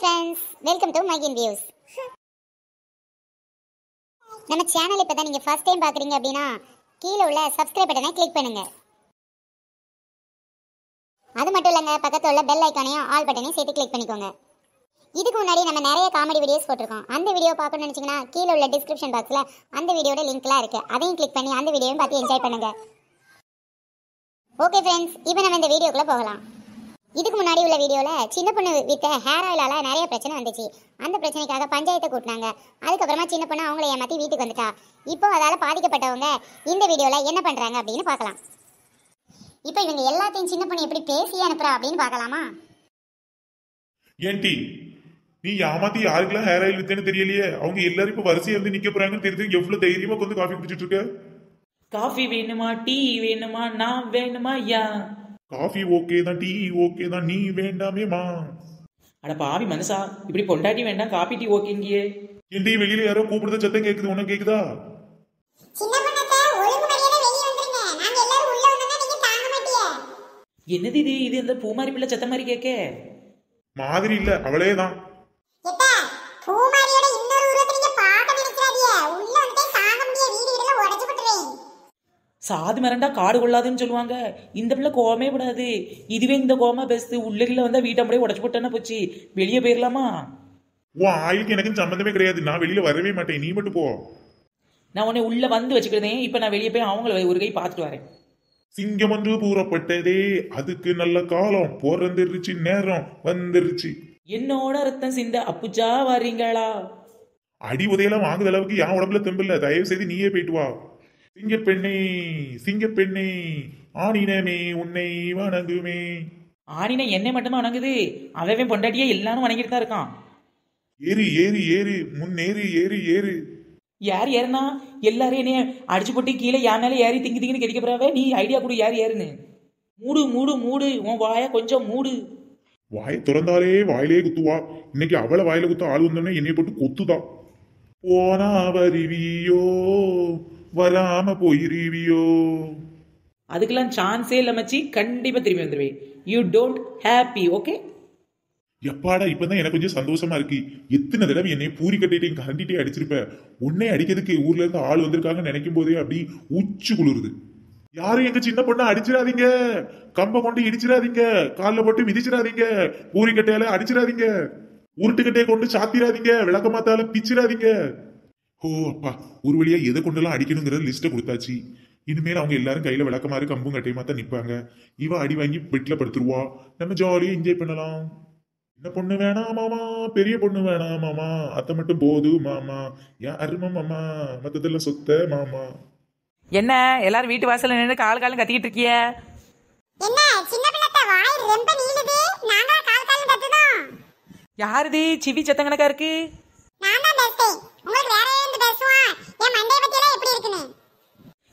friends welcome to மைகின் views நம்ம channel இப்போ தான் நீங்கள் ஃபர்ஸ்ட் டைம் பார்க்குறீங்க அப்படின்னா கீழே உள்ள சப்ஸ்கிரைப் பட்டனை கிளிக் பண்ணுங்க அது மட்டும் இல்லைங்க பக்கத்தில் உள்ள பெல் ஐக்கானையும் ஆல் பட்டனையும் சேர்த்து கிளிக் பண்ணிக்கோங்க இதுக்கு முன்னாடி நம்ம நிறைய காமெடி வீடியோஸ் போட்டிருக்கோம் அந்த வீடியோ பார்க்கணும்னு நினச்சிங்கன்னா கீழே உள்ள டிஸ்கிரிப்ஷன் பாக்ஸில் அந்த வீடியோட லிங்க்லாம் இருக்குது அதையும் கிளிக் பண்ணி அந்த வீடியோவும் பார்த்து என்ஜாய் பண்ணுங்கள் ஓகே ஃப்ரெண்ட்ஸ் இப்போ நம்ம இந்த வீடியோக்குள்ளே போகலாம் இதுக்கு முன்னாடி உள்ள வீடியோவில் சின்ன பொண்ணு வித்த ஹேர் ஆயிலால் நிறைய பிரச்சனை வந்துச்சு அந்த பிரச்சனைக்காக பஞ்சாயத்தை கூட்டினாங்க அதுக்கப்புறமா சின்ன பொண்ணு அவங்கள ஏமாற்றி வீட்டுக்கு வந்துட்டா இப்போ அதால் பாதிக்கப்பட்டவங்க இந்த வீடியோவில் என்ன பண்ணுறாங்க அப்படின்னு பார்க்கலாம் இப்போ இவங்க எல்லாத்தையும் சின்ன பொண்ணு எப்படி பேசி அனுப்புறா அப்படின்னு பார்க்கலாமா ஏன்டி நீ ஏமாத்தி யாருக்கெல்லாம் ஹேர் ஆயில் வித்தேன்னு தெரியலையே அவங்க எல்லாரும் இப்போ வரிசையாக வந்து நிற்க போகிறாங்கன்னு தெரிஞ்சு எவ்வளோ தைரியமாக வந்து காஃபி குடிச்சிட்டு இருக்க காஃபி வேணுமா டீ வேணுமா நான் வேணுமா யா காஃபி ஓகே தான் டீ ஓகே தான் நீ வேண்டாமே மா அட பாவி மனசா இப்படி பொண்டாட்டி வேண்டாம் காபி டீ ஓகேங்கியே இண்டி வெளியில யாரோ கூப்பிடுறது சத்தம் கேக்குது உனக்கு கேக்குதா என்னது இது இது இந்த பூமாரி பிள்ளை சத்த மாதிரி கேக்க மாதிரி இல்ல அவளே தான் சாது மிரண்டா காடு கொள்ளாதுன்னு சொல்லுவாங்க இந்த பிள்ளை கோவமே விடாது இதுவே இந்த கோமா பெஸ்ட்டு உள்ளில வந்தா வீட்டை அப்படியே உடச்சு போட்டேன்னா போச்சு வெளியே போயிடலாமா ஓ ஆயுளுக்கு எனக்கு சம்மந்தமே கிடையாது நான் வெளியில வரவே மாட்டேன் நீ மட்டும் போ நான் உன்னை உள்ள வந்து வச்சுக்கிறேன் இப்ப நான் வெளியே போய் அவங்கள ஒரு கை பாத்துட்டு வரேன் சிங்கம் ஒன்று கூறப்பட்டதே அதுக்கு நல்ல காலம் பிறந்துருச்சு நேரம் வந்துருச்சு என்னோட ரத்தம் சிந்த அப்புச்சா வரீங்களா அடி உதையெல்லாம் வாங்குற அளவுக்கு என் உடம்புல தெம்பில்ல தயவு செய்து நீயே போயிட்டு வா சிங்கப்பெண்ணே சிங்கப்பெண்ணே ஆடினமே உன்னை வணங்குமே ஆடின என்னை மட்டுமே வணங்குது அவன் பொண்டாட்டியே எல்லாரும் வணங்கிட்டு தான் இருக்கான் ஏறு ஏறு ஏறு முன்னேறு ஏறு ஏறு யார் ஏறுனா எல்லாரும் என்னைய அடிச்சு போட்டு கீழே யார் மேலே ஏறி திங்கி திங்கின்னு கிடைக்க போறாவே நீ ஐடியா கொடு யார் ஏறுன்னு மூடு மூடு மூடு உன் வாய கொஞ்சம் மூடு வாய் திறந்தாலே வாயிலே குத்துவா இன்னைக்கு அவளை வாயில குத்த ஆள் வந்தோடனே என்னை போட்டு குத்துதான் போனா வருவியோ வராம போயிருவியோ அதுக்கெல்லாம் சான்ஸே இல்ல மச்சி கண்டிப்பா திரும்பி வந்துருவேன் யூ டோன்ட் ஹாப்பி ஓகே எப்பாடா இப்பதான் எனக்கு கொஞ்சம் சந்தோஷமா இருக்கு எத்தனை தடவை என்னை பூரி கட்டிட்டு கரண்டிட்டே அடிச்சிருப்ப உன்னே அடிக்கிறதுக்கு ஊர்ல இருந்து ஆள் வந்திருக்காங்கன்னு நினைக்கும் போதே அப்படி உச்சி குளிருது யாரும் எங்க சின்ன பொண்ணை அடிச்சிடாதீங்க கம்ப கொண்டு இடிச்சிடாதீங்க காலில் போட்டு மிதிச்சிடாதீங்க பூரி கட்டையால அடிச்சிடாதீங்க உருட்டுக்கட்டையை கொண்டு சாத்திராதீங்க மாத்தால பிச்சிடாதீங்க ஓ அப்பா ஒரு வழியா எதை கொண்டெல்லாம் அடிக்கணுங்கிற லிஸ்ட்டை கொடுத்தாச்சு இனிமேல் அவங்க எல்லாரும் கையில விளக்கமாறு கம்பும் கட்டையுமா தான் நிற்பாங்க இவ அடி வாங்கி பெட்டில் படுத்துருவா நம்ம ஜாலியாக என்ஜாய் பண்ணலாம் என்ன பொண்ணு வேணாம் மாமா பெரிய பொண்ணு வேணாம் மாமா அத்தை மட்டும் போது மாமா ஏன் அருமா மாமா மற்றதெல்லாம் சொத்த மாமா என்ன எல்லாரும் வீட்டு வாசல்ல நின்று கால் காலம் கத்திக்கிட்டு இருக்கியா என்ன சின்ன பிள்ளை ரொம்ப நீளுது நாங்க கால் காலம் கத்துதோம் யாருது சிவி சத்தங்கனக்கா இருக்கு நான் தான்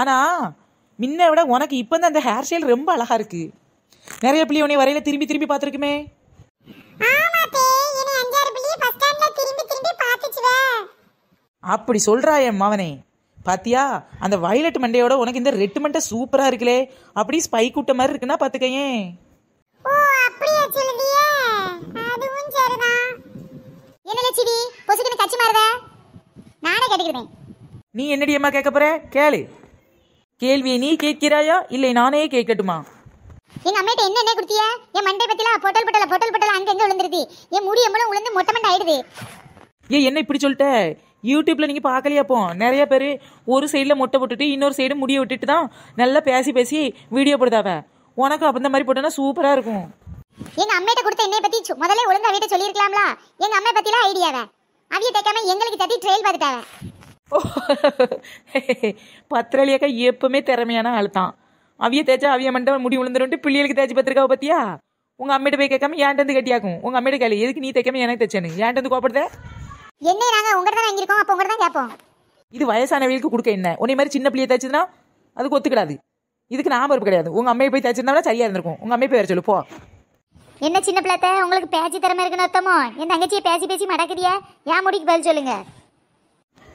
ஆனால் முன்ன விட உனக்கு இப்போ தான் அந்த ஹேர் ஸ்டைல் ரொம்ப அழகாக இருக்கு நிறைய பிள்ளை உன்னை வரையில திரும்பி திரும்பி பார்த்துருக்குமே அப்படி சொல்கிறா என் பாத்தியா அந்த வயலட் மண்டையோட உனக்கு இந்த ரெட் மண்டை சூப்பரா இருக்குலே அப்படி ஸ்பை கூட்ட மாதிரி இருக்குன்னா பாத்துக்கையே ஓ அப்படியே சொல்லுவியே மாறுத நானே கேட்டுக்கிறேன் நீ என்னடி அம்மா கேட்க போற கேளு கேள்வியை நீ கேட்கிறாயா இல்லை நானே கேட்கட்டுமா எங்க அம்மிட்ட என்ன என்ன குடுத்திய என் மண்டை பத்தில பொட்டல் பொட்டல பொட்டல் பொட்டல அங்க எங்க விழுந்துருது என் முடி எம்மளும் உளுந்து மொட்டை மண்டை ஆயிடுது ஏய் என்ன இப்படி சொல்லிட்ட யூடியூப்ல நீங்க பார்க்கலையா போ நிறைய பேர் ஒரு சைடில் மொட்டை போட்டுட்டு இன்னொரு சைடு முடிய விட்டுட்டு தான் நல்லா பேசி பேசி வீடியோ போடுதாவ உனக்கு அப்போ இந்த மாதிரி போட்டோன்னா சூப்பரா இருக்கும் எங்க அம்மிட்ட கொடுத்த என்ன பத்தி முதல்ல ஒழுங்கா வீட்டை சொல்லிருக்கலாம்ல எங்க அம்மா பத்திலாம் ஐடியாவை அவிய தேக்காம எங்களுக்கு தட்டி ட்ரெயில் பார்த்துட்டாவ ஓ எப்பவுமே திறமையான ஆள் தான் அவிய தேய்ச்சா அவிய மண்டபம் முடி விழுந்துருன்ட்டு பிள்ளைகளுக்கு தேய்ச்சி பத்திரிக்கா பத்தியா உங்கள் அம்மிட்ட போய் கேட்காம ஏன்ட்டு வந்து கட்டியாக்கும் உங்கள் அம்மிட்ட கேள்வி எதுக்கு நீ தைக்காம எனக்கு தைச்சனு ஏன்ட்டு வந்து கோப்படுத என்ன நாங்கள் உங்கள்கிட்ட தான் வாங்கியிருக்கோம் அப்போ உங்கள்கிட்ட தான் கேட்போம் இது வயசானவர்களுக்கு கொடுக்க என்ன உன்னை மாதிரி சின்ன பிள்ளைய தைச்சதுன்னா அதுக்கு ஒத்துக்கிடாது இதுக்கு நான் பொறுப்பு கிடையாது உங்கள் அம்மையை போய் தைச்சிருந்தா சரியாக இருந்திருக்கும் உங்கள் அம்மையை போய் சொல்லு போ என்ன சின்ன பிள்ளைத்த உங்களுக்கு பேச்சு திறமை இருக்குன்னு அர்த்தமோ என் தங்கச்சியை பேசி பேசி மடக்குறியா ஏன் முடிக்கு பதில் சொல்லுங்க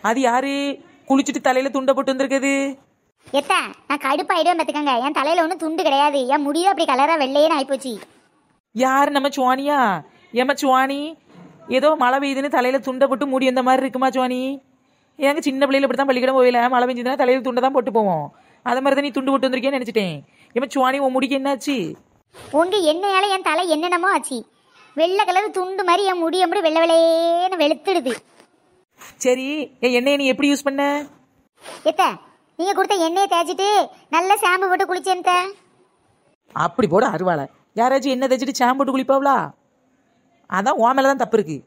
அது யாரு குளிச்சுட்டு தலையில துண்டை போட்டு வந்திருக்குது எத்த நான் கடுப்பாயிடுவேன் பார்த்துக்கங்க என் தலையில ஒன்றும் துண்டு கிடையாது என் முடியும் அப்படி கலரா வெள்ளையே ஆயிப்போச்சு யாரு நம்ம சுவானியா ஏமா சுவானி ஏதோ மழை பெய்யுதுன்னு தலையில துண்டை போட்டு மூடி வந்த மாதிரி இருக்குமா சுவானி ஏங்க சின்ன பிள்ளையில இப்படி தான் போயில மழை பெஞ்சதுன்னா தலையில துண்டை தான் போட்டு போவோம் அது மாதிரி தான் நீ துண்டு போட்டு வந்திருக்கேன்னு நினைச்சிட்டேன் ஏமா சுவானி உன் முடிக்கு என்னாச்சு உங்க என்னையால என் தலை என்னென்னமோ ஆச்சு வெள்ளை கலர் துண்டு மாதிரி என் முடி அப்படி வெள்ளை வெள்ளையேன்னு வெளுத்துடுது சரி எண்ணெயை நீ எப்படி யூஸ் பண்ண எத்த நீங்க கொடுத்த எண்ணெயை தேய்ச்சிட்டு நல்ல ஷாம்பு போட்டு குளிச்சேன் அப்படி போட அருவாளை யாராச்சும் எண்ணெய் தேய்ச்சிட்டு ஷாம்பு போட்டு குளிப்பாவளா அதான் ஓ மேலே தான் தப்பு இருக்குது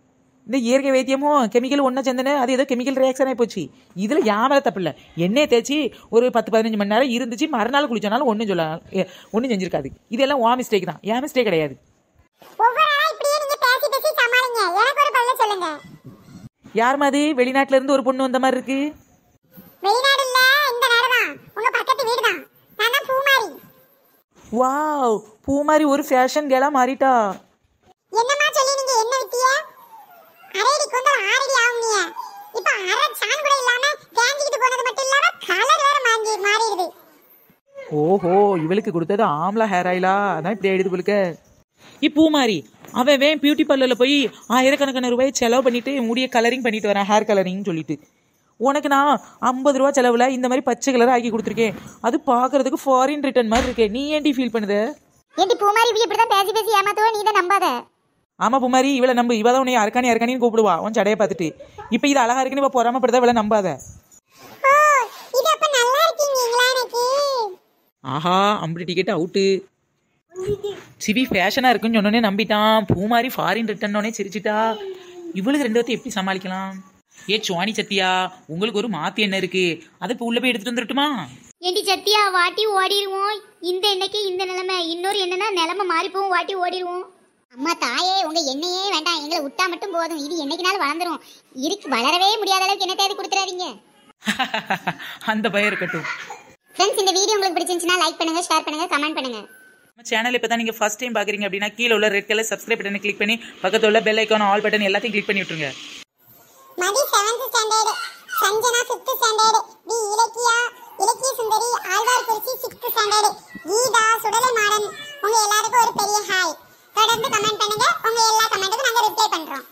இந்த இயற்கை வைத்தியமும் கெமிக்கல் ஒன்றா சேர்ந்தனே அது ஏதோ கெமிக்கல் ரியாக்ஷன் ஆகி போச்சு இதில் யாமல தப்பு இல்லை எண்ணெய் தேய்ச்சி ஒரு பத்து பதினஞ்சு மணி நேரம் இருந்துச்சு மறுநாள் குளிச்சனாலும் ஒன்றும் சொல்ல ஒன்றும் செஞ்சிருக்காது இதெல்லாம் ஓ மிஸ்டேக் தான் ஏன் மிஸ்டேக் கிடையாது யார் மாதிரி வெளிநாட்டுல இருந்து ஒரு பொண்ணு வந்த மாதிரி இருக்கு வெளிநாடு இல்ல இந்த நேரம்தான் உங்க பக்கத்து வீடு தான் நான் பூமாரி வாவ் பூமாரி ஒரு ஃபேஷன் கேலா மாறிட்டா என்னமா சொல்லி நீங்க என்ன வித்திய அரேடி கொண்டு ஆரடி ஆவுனீங்க இப்ப அரை சான் கூட இல்லாம தேஞ்சிக்கிட்டு போனது மட்டும் இல்லாம கலர் வேற மாஞ்சி மாறிடுது ஓஹோ இவளுக்கு கொடுத்தது ஆம்லா ஹேர் ஆயிலா அதான் இப்படி ஆயிடுது இவளுக்கு இப்பூமாரி அவன் வேன் பியூட்டி பார்லரில் போய் ஆயிரக்கணக்கான ரூபாய் செலவு பண்ணிட்டு முடிய கலரிங் பண்ணிட்டு வரேன் ஹேர் கலரிங்னு சொல்லிட்டு உனக்கு நான் ஐம்பது ரூபா செலவில் இந்த மாதிரி பச்சை கலர் ஆக்கி கொடுத்துருக்கேன் அது பார்க்கறதுக்கு ஃபாரின் ரிட்டர்ன் மாதிரி இருக்கே நீ ஏன்டி ஃபீல் பண்ணுது ஏன்டி பூமாரி இப்படி தான் பேசி பேசி ஏமாத்துவ நீ தான் நம்பாத ஆமா பூமாரி இவளை நம்பு இவ தான் உன்னை அரக்கானி அரக்கானின்னு கூப்பிடுவா உன் சடையை பார்த்துட்டு இப்போ இது அழகா இருக்குன்னு இவ பொறாமப்படுதா இவளை நம்பாத ஆஹா அம்பது டிக்கெட் அவுட்டு சிவி ஃபேஷனாக இருக்குன்னு சொன்னோடனே நம்பிட்டான் பூ மாதிரி ஃபாரின் ரிட்டர்னோடனே சிரிச்சிட்டா இவ்வளவு ரெண்டு பேர்த்தையும் எப்படி சமாளிக்கலாம் ஏ சுவாணி சத்தியா உங்களுக்கு ஒரு மாத்தி என்ன இருக்கு அதை இப்போ உள்ள போய் எடுத்துட்டு வந்துருட்டுமா ஏண்டி சத்தியா வாட்டி ஓடிடுவோம் இந்த எண்ணெய்க்கு இந்த நிலைமை இன்னொரு என்னன்னா நிலைமை மாறி வாட்டி ஓடிடுவோம் அம்மா தாயே உங்க எண்ணெயே வேண்டாம் எங்களை விட்டா மட்டும் போதும் இது என்னைக்குனாலும் வளர்ந்துரும் இருக்கு வளரவே முடியாத அளவுக்கு என்ன தேவை கொடுத்துறாதீங்க அந்த பயம் இருக்கட்டும் ஃப்ரெண்ட்ஸ் இந்த வீடியோ உங்களுக்கு பிடிச்சிருந்துச்சுன்னா லைக் பண்ணுங்க ஷேர் பண்ணுங்க கமெண்ட் பண்ணுங்க சேனல் இப்போ தான் நீங்கள் ஃபஸ்ட் டைம் பார்க்குறீங்க அப்படின்னா கீழே உள்ள ரெட் கலர் சப்ஸ்கிரைப் பட்டனை கிளிக் பண்ணி பக்கத்தில் உள்ள பெல் ஐக்கான ஆல் பட்டன் எல்லாத்தையும் கிளிக் பண்ணி விட்டுருங்க ஒரு தொடர்ந்து கமெண்ட் பண்ணுங்க உங்க எல்லா கமெண்ட்டுக்கும் நாங்க ரிப்ளை பண்றோம்